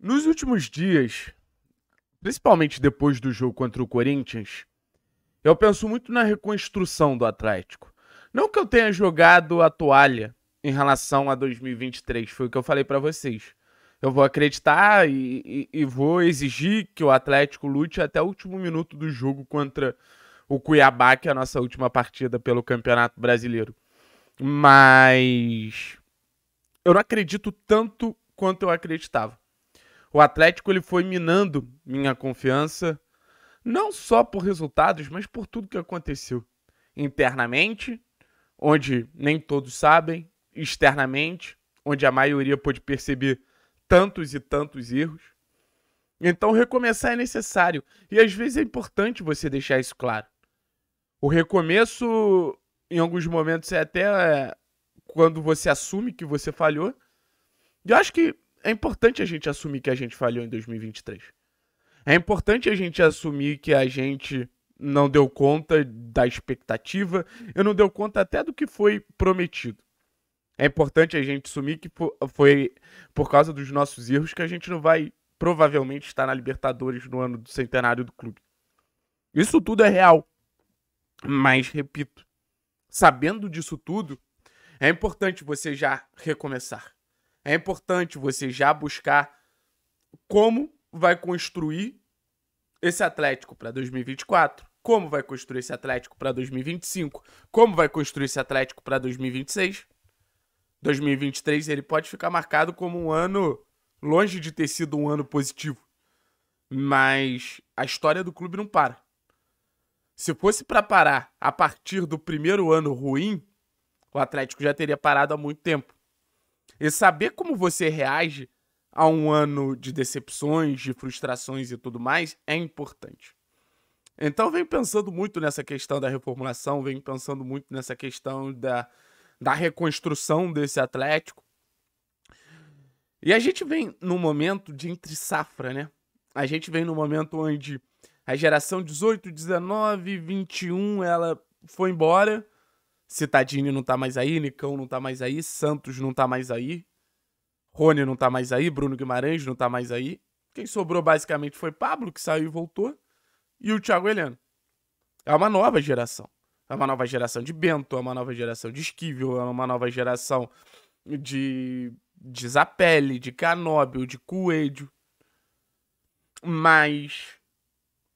Nos últimos dias, principalmente depois do jogo contra o Corinthians, eu penso muito na reconstrução do Atlético. Não que eu tenha jogado a toalha em relação a 2023, foi o que eu falei para vocês. Eu vou acreditar e, e, e, vou exigir que o Atlético lute até o último minuto do jogo contra o Cuiabá, que é a nossa última partida pelo Campeonato Brasileiro. Mas eu não acredito tanto quanto eu acreditava. O Atlético ele foi minando minha confiança, não só por resultados, mas por tudo que aconteceu internamente, onde nem todos sabem, externamente, onde a maioria pôde perceber tantos e tantos erros. Então recomeçar é necessário e às vezes é importante você deixar isso claro. O recomeço em alguns momentos é até é, quando você assume que você falhou. Eu acho que é importante a gente assumir que a gente falhou em 2023. É importante a gente assumir que a gente não deu conta da expectativa, eu não deu conta até do que foi prometido. É importante a gente assumir que foi por causa dos nossos erros que a gente não vai provavelmente estar na Libertadores no ano do centenário do clube. Isso tudo é real. Mas, repito, sabendo disso tudo, é importante você já recomeçar. É importante você já buscar como vai construir esse Atlético para 2024, como vai construir esse Atlético para 2025, como vai construir esse Atlético para 2026. 2023 ele pode ficar marcado como um ano longe de ter sido um ano positivo, mas a história do clube não para. Se fosse para parar a partir do primeiro ano ruim, o Atlético já teria parado há muito tempo. E saber como você reage a um ano de decepções, de frustrações e tudo mais é importante. Então, vem pensando muito nessa questão da reformulação, vem pensando muito nessa questão da, da reconstrução desse Atlético. E a gente vem num momento de entre safra, né? A gente vem num momento onde a geração 18, 19, 21, ela foi embora Citadini não tá mais aí, Nicão não tá mais aí, Santos não tá mais aí, Rony não tá mais aí, Bruno Guimarães não tá mais aí. Quem sobrou basicamente foi Pablo, que saiu e voltou, e o Thiago Heleno. É uma nova geração. É uma nova geração de Bento, é uma nova geração de Esquivel, é uma nova geração de, de Zapelli, de Canóbio, de Coelho. Mas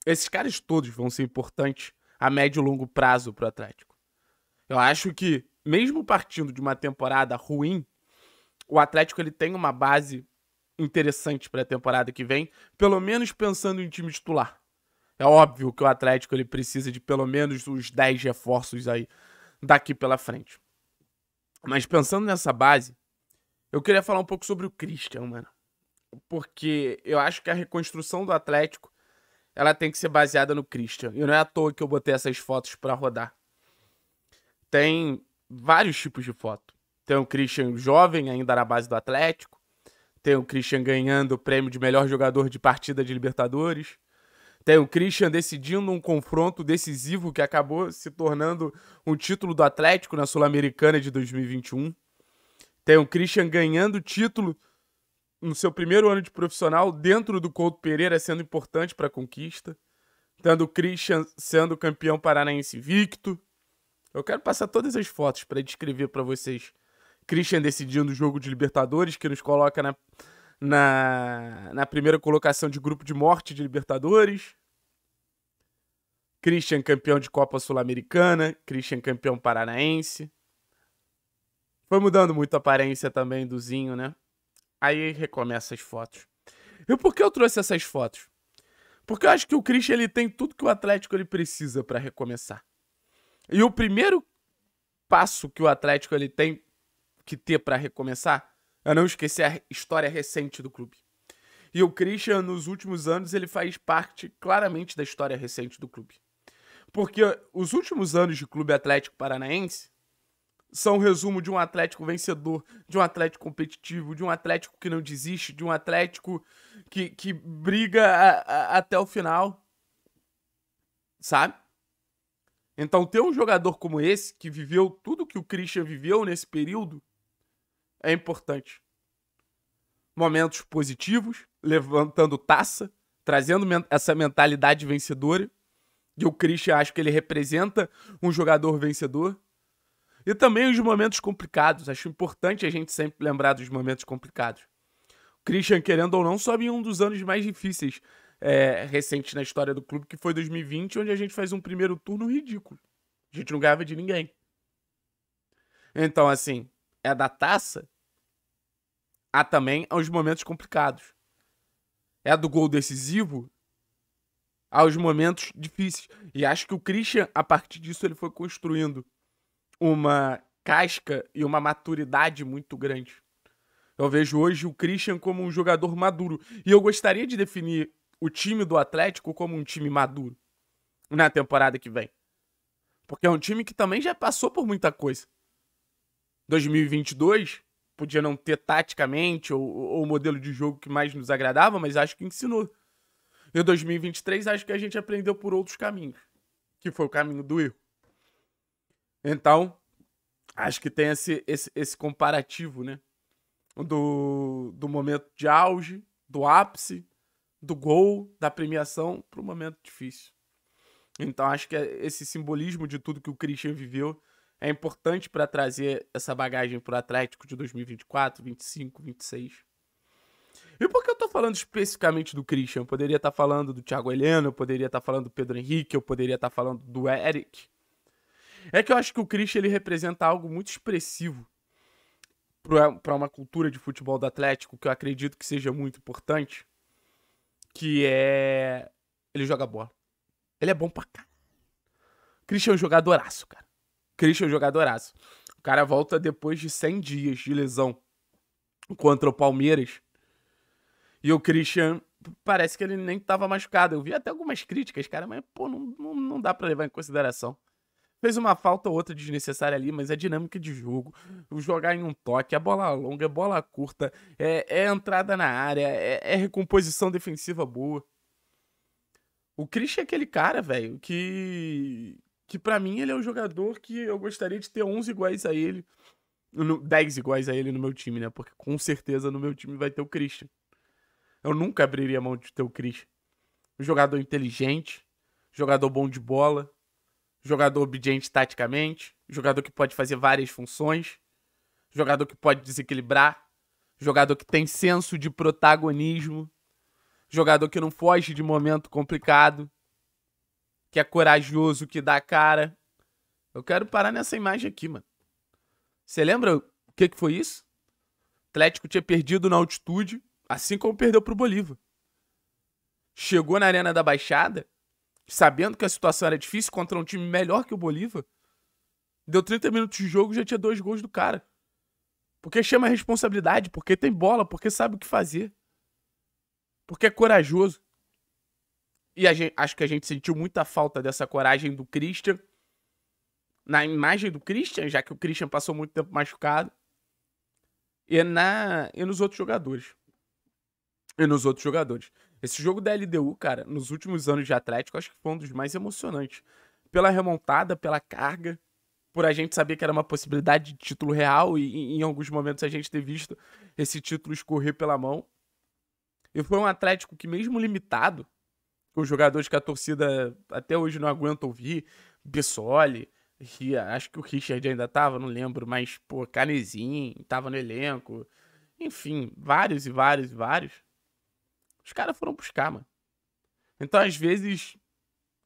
esses caras todos vão ser importantes a médio e longo prazo pro Atlético. Eu acho que, mesmo partindo de uma temporada ruim, o Atlético ele tem uma base interessante para a temporada que vem, pelo menos pensando em time titular. É óbvio que o Atlético ele precisa de pelo menos os 10 reforços aí daqui pela frente. Mas pensando nessa base, eu queria falar um pouco sobre o Christian, mano. Porque eu acho que a reconstrução do Atlético ela tem que ser baseada no Christian. E não é à toa que eu botei essas fotos para rodar tem vários tipos de foto. Tem o Christian jovem, ainda na base do Atlético. Tem o Christian ganhando o prêmio de melhor jogador de partida de Libertadores. Tem o Christian decidindo um confronto decisivo que acabou se tornando um título do Atlético na Sul-Americana de 2021. Tem o Christian ganhando título no seu primeiro ano de profissional dentro do Couto Pereira, sendo importante para a conquista. Tendo o Christian sendo campeão paranaense invicto. Eu quero passar todas as fotos para descrever para vocês. Christian decidindo o jogo de Libertadores, que nos coloca na, na, na primeira colocação de grupo de morte de Libertadores. Christian campeão de Copa Sul-Americana, Christian campeão paranaense. Foi mudando muito a aparência também do Zinho, né? Aí recomeça as fotos. E por que eu trouxe essas fotos? Porque eu acho que o Christian ele tem tudo que o Atlético ele precisa para recomeçar. E o primeiro passo que o Atlético ele tem que ter para recomeçar é não esquecer a história recente do clube. E o Christian, nos últimos anos, ele faz parte claramente da história recente do clube. Porque os últimos anos de Clube Atlético Paranaense são um resumo de um Atlético vencedor, de um Atlético competitivo, de um Atlético que não desiste, de um Atlético que, que briga a, a, até o final. Sabe? Então, ter um jogador como esse, que viveu tudo que o Christian viveu nesse período, é importante. Momentos positivos, levantando taça, trazendo essa mentalidade vencedora. E o Christian acho que ele representa um jogador vencedor. E também os momentos complicados. Acho importante a gente sempre lembrar dos momentos complicados. O Christian, querendo ou não, sobe em um dos anos mais difíceis é, recente na história do clube, que foi 2020, onde a gente fez um primeiro turno ridículo. A gente não ganhava de ninguém. Então, assim, é da taça. Há também aos momentos complicados. É do gol decisivo aos momentos difíceis. E acho que o Christian, a partir disso, ele foi construindo uma casca e uma maturidade muito grande. Eu vejo hoje o Christian como um jogador maduro. E eu gostaria de definir o time do Atlético como um time maduro na temporada que vem. Porque é um time que também já passou por muita coisa. 2022 podia não ter taticamente ou, ou o modelo de jogo que mais nos agradava, mas acho que ensinou. E 2023 acho que a gente aprendeu por outros caminhos, que foi o caminho do erro. Então, acho que tem esse, esse, esse comparativo, né? Do, do momento de auge, do ápice, do gol, da premiação, para um momento difícil. Então acho que é, esse simbolismo de tudo que o Christian viveu é importante para trazer essa bagagem para o Atlético de 2024, 25, 26. E por que eu estou falando especificamente do Christian? Eu poderia estar tá falando do Thiago Heleno, eu poderia estar tá falando do Pedro Henrique, eu poderia estar tá falando do Eric. É que eu acho que o Christian ele representa algo muito expressivo para uma cultura de futebol do Atlético, que eu acredito que seja muito importante que é. Ele joga bola. Ele é bom pra caralho. Christian é um jogadoraço, cara. Christian é um jogadoraço. O cara volta depois de 100 dias de lesão contra o Palmeiras. E o Christian parece que ele nem tava machucado. Eu vi até algumas críticas, cara, mas, pô, não, não, não dá para levar em consideração. Fez uma falta ou outra desnecessária ali, mas é dinâmica de jogo. O jogar em um toque, a bola longa, a bola curta, é, é entrada na área, é, é recomposição defensiva boa. O Christian é aquele cara, velho, que. Que para mim ele é um jogador que eu gostaria de ter 11 iguais a ele. 10 iguais a ele no meu time, né? Porque com certeza no meu time vai ter o Christian. Eu nunca abriria mão de ter o Christian. Um jogador inteligente, jogador bom de bola, jogador obediente taticamente, jogador que pode fazer várias funções, jogador que pode desequilibrar, jogador que tem senso de protagonismo, jogador que não foge de momento complicado, que é corajoso, que dá cara. Eu quero parar nessa imagem aqui, mano. Você lembra o que, que foi isso? O Atlético tinha perdido na altitude, assim como perdeu pro Bolívar. Chegou na Arena da Baixada, sabendo que a situação era difícil contra um time melhor que o Bolívar, deu 30 minutos de jogo e já tinha dois gols do cara. Porque chama a responsabilidade, porque tem bola, porque sabe o que fazer. Porque é corajoso. E gente, acho que a gente sentiu muita falta dessa coragem do Christian. Na imagem do Christian, já que o Christian passou muito tempo machucado. E, na, e nos outros jogadores. E nos outros jogadores. Esse jogo da LDU, cara, nos últimos anos de Atlético, acho que foi um dos mais emocionantes. Pela remontada, pela carga, por a gente saber que era uma possibilidade de título real e em alguns momentos a gente ter visto esse título escorrer pela mão. E foi um Atlético que, mesmo limitado, os jogadores que a torcida até hoje não aguenta ouvir, Bissoli, acho que o Richard ainda tava, não lembro, mas, pô, Canezinho tava no elenco. Enfim, vários e vários e vários. Os caras foram buscar, mano. Então, às vezes,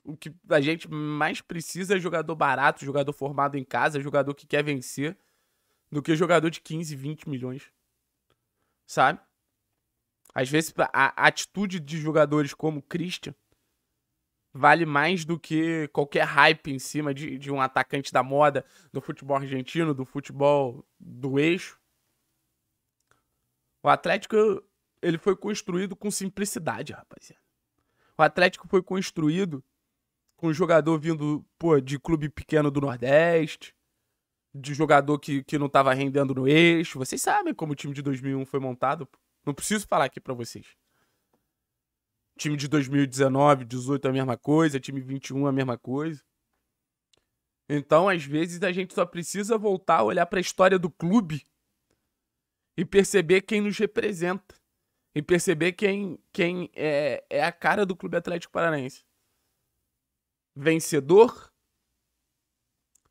o que a gente mais precisa é jogador barato, jogador formado em casa, jogador que quer vencer, do que jogador de 15, 20 milhões. Sabe? Às vezes, a atitude de jogadores como Christian vale mais do que qualquer hype em cima de, de um atacante da moda do futebol argentino, do futebol do eixo. O Atlético ele foi construído com simplicidade, rapaziada. O Atlético foi construído com um jogador vindo, pô, de clube pequeno do Nordeste, de jogador que, que não tava rendendo no eixo. Vocês sabem como o time de 2001 foi montado. Não preciso falar aqui para vocês. Time de 2019, 18 a mesma coisa, time 21 a mesma coisa. Então, às vezes a gente só precisa voltar a olhar para a história do clube e perceber quem nos representa. E perceber quem, quem é, é a cara do Clube Atlético Paranaense. Vencedor,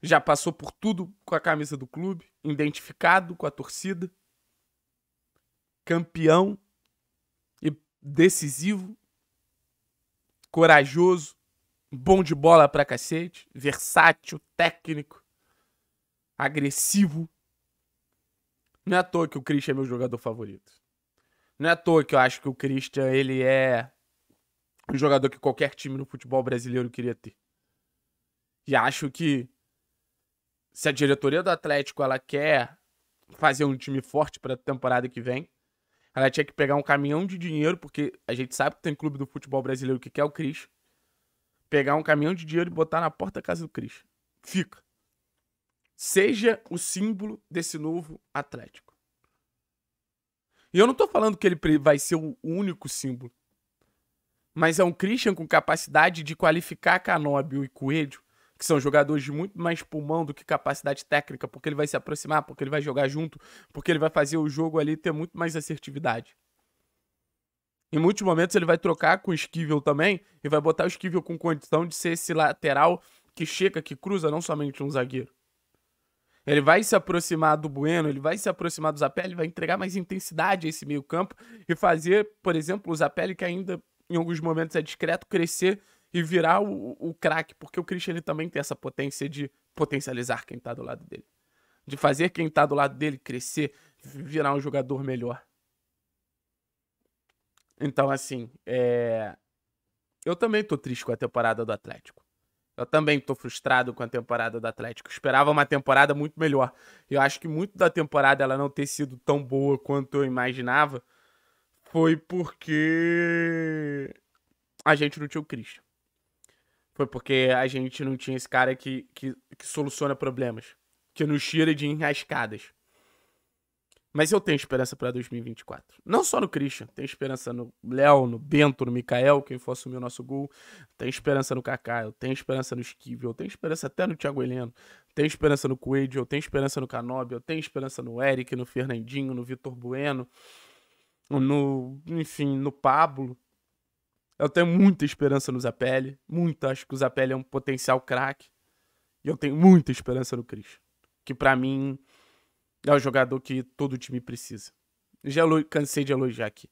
já passou por tudo com a camisa do clube, identificado com a torcida, campeão e decisivo, corajoso, bom de bola pra cacete, versátil, técnico, agressivo. Não é à toa que o Christian é meu jogador favorito. Não é à toa que eu acho que o Christian, ele é um jogador que qualquer time no futebol brasileiro queria ter. E acho que se a diretoria do Atlético ela quer fazer um time forte para a temporada que vem, ela tinha que pegar um caminhão de dinheiro, porque a gente sabe que tem clube do futebol brasileiro que quer o Cris. Pegar um caminhão de dinheiro e botar na porta da casa do Cris. Fica. Seja o símbolo desse novo Atlético. E eu não tô falando que ele vai ser o único símbolo. Mas é um Christian com capacidade de qualificar Canóbio e Coelho, que são jogadores de muito mais pulmão do que capacidade técnica, porque ele vai se aproximar, porque ele vai jogar junto, porque ele vai fazer o jogo ali ter muito mais assertividade. Em muitos momentos ele vai trocar com o Esquivel também e vai botar o Esquivel com condição de ser esse lateral que chega, que cruza, não somente um zagueiro. Ele vai se aproximar do Bueno, ele vai se aproximar do Zapelli, vai entregar mais intensidade a esse meio-campo e fazer, por exemplo, o Zapelli, que ainda em alguns momentos é discreto, crescer e virar o, o craque, porque o Christian ele também tem essa potência de potencializar quem tá do lado dele, de fazer quem tá do lado dele crescer, virar um jogador melhor. Então, assim, é... eu também tô triste com a temporada do Atlético. Eu também tô frustrado com a temporada do Atlético. Eu esperava uma temporada muito melhor. Eu acho que muito da temporada ela não ter sido tão boa quanto eu imaginava foi porque a gente não tinha o Christian. Foi porque a gente não tinha esse cara que, que, que soluciona problemas, que nos tira de enrascadas. Mas eu tenho esperança para 2024. Não só no Christian, tenho esperança no Léo, no Bento, no Mikael, quem for assumir o nosso gol. Tenho esperança no Kaká, eu tenho esperança no Esquivel, eu tenho esperança até no Thiago Heleno, tenho esperança no Coelho, eu tenho esperança no Canobi, eu tenho esperança no Eric, no Fernandinho, no Vitor Bueno, no, enfim, no Pablo. Eu tenho muita esperança no Zapelli, muita, acho que o Zapelli é um potencial craque. E eu tenho muita esperança no Christian, que para mim é o jogador que todo time precisa. Já cansei de elogiar aqui.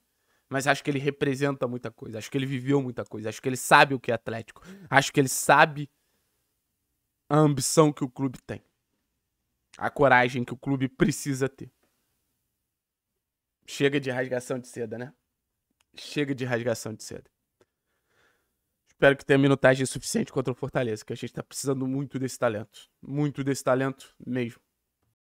Mas acho que ele representa muita coisa. Acho que ele viveu muita coisa. Acho que ele sabe o que é Atlético. Acho que ele sabe a ambição que o clube tem. A coragem que o clube precisa ter. Chega de rasgação de seda, né? Chega de rasgação de seda. Espero que tenha minutagem suficiente contra o Fortaleza, que a gente tá precisando muito desse talento. Muito desse talento mesmo.